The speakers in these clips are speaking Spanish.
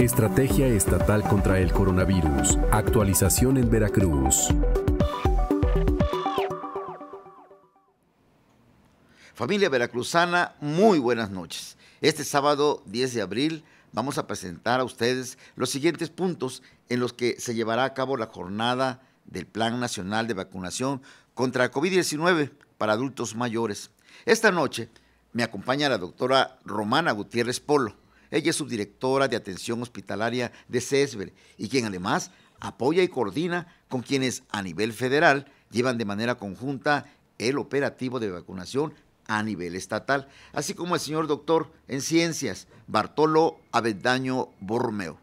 Estrategia Estatal contra el Coronavirus. Actualización en Veracruz. Familia veracruzana, muy buenas noches. Este sábado 10 de abril vamos a presentar a ustedes los siguientes puntos en los que se llevará a cabo la jornada del Plan Nacional de Vacunación contra COVID-19 para adultos mayores. Esta noche me acompaña la doctora Romana Gutiérrez Polo. Ella es subdirectora de atención hospitalaria de CESBER y quien además apoya y coordina con quienes a nivel federal llevan de manera conjunta el operativo de vacunación a nivel estatal, así como el señor doctor en ciencias, Bartolo Avendaño Bormeo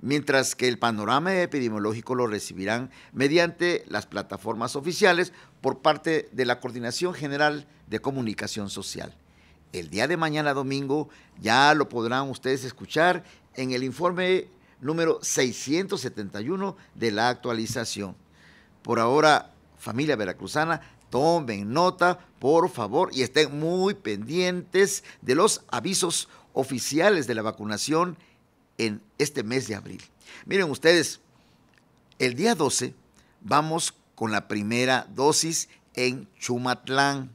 mientras que el panorama epidemiológico lo recibirán mediante las plataformas oficiales por parte de la Coordinación General de Comunicación Social. El día de mañana domingo ya lo podrán ustedes escuchar en el informe número 671 de la actualización. Por ahora, familia veracruzana, tomen nota, por favor, y estén muy pendientes de los avisos oficiales de la vacunación en este mes de abril. Miren ustedes, el día 12 vamos con la primera dosis en Chumatlán,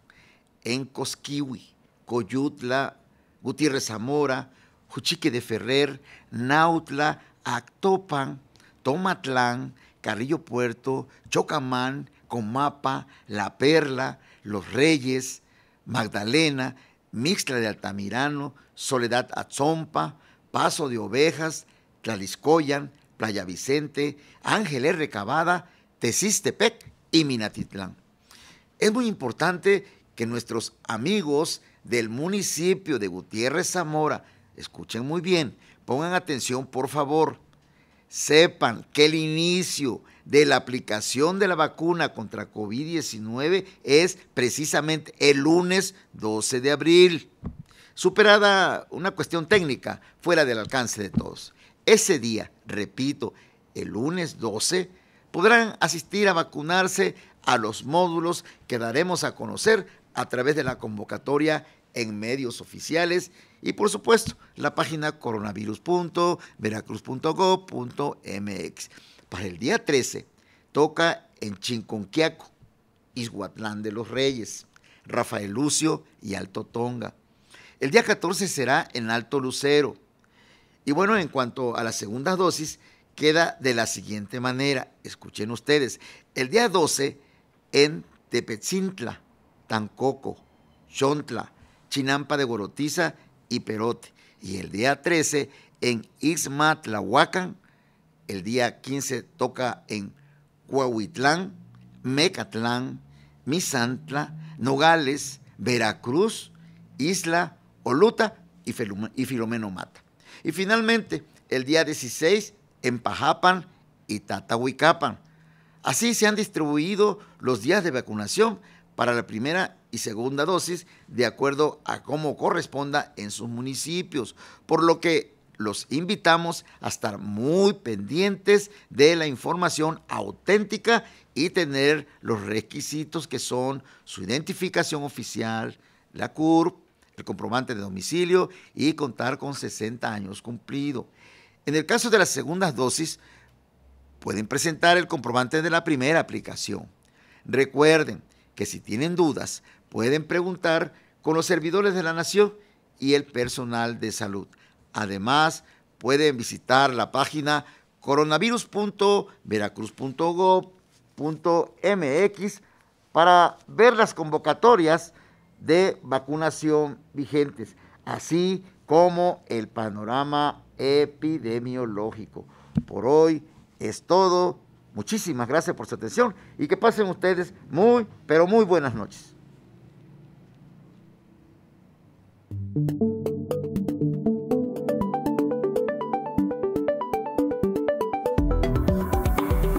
en Cosquiwi, Coyutla, Gutiérrez Zamora, Juchique de Ferrer, Nautla, Actopan, Tomatlán, Carrillo Puerto, Chocamán, Comapa, La Perla, Los Reyes, Magdalena, Mixtla de Altamirano, Soledad Atzompa, Paso de Ovejas, Tlaliscoyan, Playa Vicente, Ángeles Recabada, Tecistepec y Minatitlán. Es muy importante que nuestros amigos del municipio de Gutiérrez Zamora, escuchen muy bien, pongan atención por favor, sepan que el inicio de la aplicación de la vacuna contra COVID-19 es precisamente el lunes 12 de abril superada una cuestión técnica fuera del alcance de todos. Ese día, repito, el lunes 12, podrán asistir a vacunarse a los módulos que daremos a conocer a través de la convocatoria en medios oficiales y por supuesto la página coronavirus.veracruz.gov.mx. Para el día 13 toca en Chinconquiaco, Izhuatlán de los Reyes, Rafael Lucio y Alto Tonga. El día 14 será en Alto Lucero. Y bueno, en cuanto a las segundas dosis, queda de la siguiente manera. Escuchen ustedes. El día 12 en Tepetzintla, Tancoco, Chontla, Chinampa de Gorotiza y Perote. Y el día 13 en Ixmatlahuacán. El día 15 toca en Coahuitlán, Mecatlán, Misantla, Nogales, Veracruz, Isla Oluta y, Filomeno Mata. Y finalmente, el día 16, en Pajapan y Tatahuicapan. Así se han distribuido los días de vacunación para la primera y segunda dosis de acuerdo a cómo corresponda en sus municipios, por lo que los invitamos a estar muy pendientes de la información auténtica y tener los requisitos que son su identificación oficial, la CURP, el comprobante de domicilio y contar con 60 años cumplido. En el caso de las segundas dosis, pueden presentar el comprobante de la primera aplicación. Recuerden que si tienen dudas, pueden preguntar con los servidores de la Nación y el personal de salud. Además, pueden visitar la página coronavirus.veracruz.gov.mx para ver las convocatorias de vacunación vigentes, así como el panorama epidemiológico. Por hoy es todo. Muchísimas gracias por su atención y que pasen ustedes muy, pero muy buenas noches.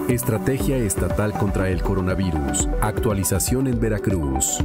Estrategia Estatal contra el Coronavirus. Actualización en Veracruz.